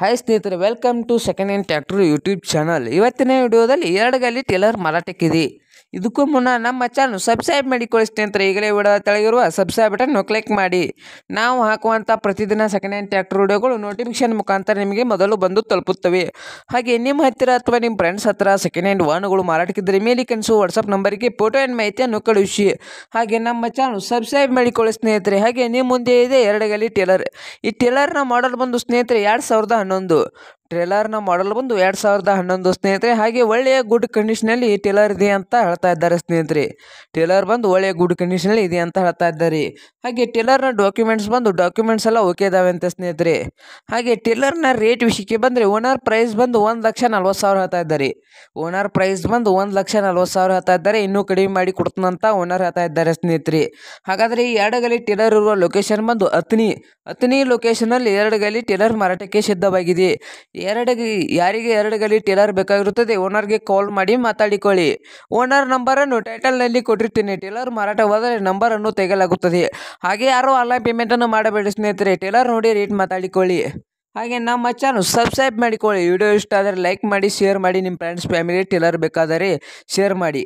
hi ಸ್ನೇಹಿತರೆ welcome to second hand tractor YouTube channel ಇವತ್ತಿನ ವಿಡಿಯೋದಲ್ಲಿ ಎರಡು ಗಾಲಿ ಟೇಲರ್ ಮಾರಾಟಕ್ಕಿದೆ ಇದಕ್ಕೂ ಮುನ್ನ ನಮ್ಮ ಚಾನಲ್ ಸಬ್ಸ್ಕ್ರೈಬ್ ಮಾಡಿಕೊಳ್ಳಿ ಸ್ನೇಹಿತರೆ ಈಗಲೇ ವಿಡಿಯೋ ತೆಳಗಿರುವ ಸಬ್ಸ್ಕ್ರೈಬ್ ಬಟನ್ನು ಕ್ಲಿಕ್ ಮಾಡಿ ನಾವು ಹಾಕುವಂಥ ಪ್ರತಿದಿನ ಸೆಕೆಂಡ್ ಹ್ಯಾಂಡ್ ಟ್ಯಾಕ್ಟರ್ ವಿಡಿಯೋಗಳು ನೋಟಿಫಿಕೇಶನ್ ಮುಖಾಂತರ ನಿಮಗೆ ಮೊದಲು ಬಂದು ತಲುಪುತ್ತವೆ ಹಾಗೆ ನಿಮ್ಮ ಹತ್ತಿರ ಅಥವಾ ನಿಮ್ಮ ಫ್ರೆಂಡ್ಸ್ ಹತ್ತಿರ ಸೆಕೆಂಡ್ ಹ್ಯಾಂಡ್ ವಾಹನಗಳು ಮಾರಾಟಕ್ಕಿದ್ದರೆ ಮೇಲೆ ಕನಸು ವಾಟ್ಸಪ್ ನಂಬರಿಗೆ ಫೋಟೋ ಆ್ಯಂಡ್ ಮಾಹಿತಿಯನ್ನು ಕಳುಹಿಸಿ ಹಾಗೆ ನಮ್ಮ ಚಾನಲ್ ಸಬ್ಸ್ಕ್ರೈಬ್ ಮಾಡಿಕೊಳ್ಳಿ ಸ್ನೇಹಿತರೆ ಹಾಗೆ ನಿಮ್ಮ ಮುಂದೆ ಇದೆ ಎರಡಗಲಿ ಟೇಲರ್ ಈ ಟೇಲರ್ನ ಮಾಡಲ್ ಬಂದು ಸ್ನೇಹಿತರೆ ಎರಡು ಸಾವಿರದ ಹನ್ನೊಂದು ಟ್ರೇಲರ್ನ ಮಾಡಲ್ ಬಂದು ಎರಡು ಸಾವಿರದ ಹನ್ನೊಂದು ಸ್ನೇಹಿತರೆ ಹಾಗೆ ಒಳ್ಳೆಯ ಗುಡ್ ಕಂಡೀಷನಲ್ಲಿ ಟೇಲರ್ ಇದೆ ಅಂತ ಹೇಳ್ತಾ ಇದ್ದಾರೆ ಸ್ನೇಹಿತರೆ ಟೇಲರ್ ಬಂದು ಒಳ್ಳೆಯ ಗುಡ್ ಕಂಡೀಷನಲ್ಲಿ ಇದೆ ಅಂತ ಹೇಳ್ತಾ ಇದ್ದಾರೆ ಹಾಗೆ ಟೇಲರ್ನ ಡಾಕ್ಯುಮೆಂಟ್ಸ್ ಬಂದು ಡಾಕ್ಯುಮೆಂಟ್ಸ್ ಎಲ್ಲ ಓಕೆ ಇದಾವೆ ಅಂತ ಸ್ನೇಹಿತರೆ ಹಾಗೆ ಟೇಲರ್ನ ರೇಟ್ ವಿಷಯಕ್ಕೆ ಬಂದರೆ ಓನರ್ ಪ್ರೈಸ್ ಬಂದು ಒಂದು ಲಕ್ಷ ನಲ್ವತ್ತು ಸಾವಿರ ಹೇಳ್ತಾ ಇದ್ದಾರೆ ಓನರ್ ಪ್ರೈಸ್ ಬಂದು ಒಂದು ಲಕ್ಷ ನಲ್ವತ್ತು ಸಾವಿರ ಹೇಳ್ತಾ ಇದ್ದಾರೆ ಇನ್ನೂ ಕಡಿಮೆ ಮಾಡಿ ಕೊಡ್ತಾನಂತ ಓನರ್ ಹೇಳ್ತಾ ಇದ್ದಾರೆ ಸ್ನೇಹಿತರೆ ಹಾಗಾದರೆ ಈ ಎರಡು ಗಲಿ ಟೇಲರ್ ಇರುವ ಲೊಕೇಶನ್ ಬಂದು ಅತ್ನಿ ಅತ್ನಿ ಲೊಕೇಶನಲ್ಲಿ ಎರಡು ಗಲಿ ಟೇಲರ್ ಮಾರಾಟಕ್ಕೆ ಸಿದ್ಧವಾಗಿದೆ ಎರಡು ಯಾರಿಗೆ ಎರಡು ಗಲಿ ಟೇಲರ್ ಬೇಕಾಗಿರುತ್ತದೆ ಓನರ್ಗೆ ಕಾಲ್ ಮಾಡಿ ಮಾತಾಡಿಕೊಳ್ಳಿ ಓನರ್ ನಂಬರನ್ನು ಟೈಟಲ್ನಲ್ಲಿ ಕೊಟ್ಟಿರ್ತೀನಿ ಟೇಲರ್ ಮಾರಾಟವಾದರೆ ನಂಬರನ್ನು ತೆಗೆಯಲಾಗುತ್ತದೆ ಹಾಗೆ ಯಾರು ಆನ್ಲೈನ್ ಪೇಮೆಂಟನ್ನು ಮಾಡಬೇಡಿ ಸ್ನೇಹಿತರೆ ಟೇಲರ್ ನೋಡಿ ರೇಟ್ ಮಾತಾಡಿಕೊಳ್ಳಿ ಹಾಗೆ ನಮ್ಮ ಚಾನಲ್ ಸಬ್ಸ್ಕ್ರೈಬ್ ಮಾಡಿಕೊಳ್ಳಿ ವಿಡಿಯೋ ಇಷ್ಟ ಆದರೆ ಲೈಕ್ ಮಾಡಿ ಶೇರ್ ಮಾಡಿ ನಿಮ್ಮ ಫ್ರೆಂಡ್ಸ್ ಫ್ಯಾಮಿಲಿ ಟೇಲರ್ ಬೇಕಾದರೆ ಶೇರ್ ಮಾಡಿ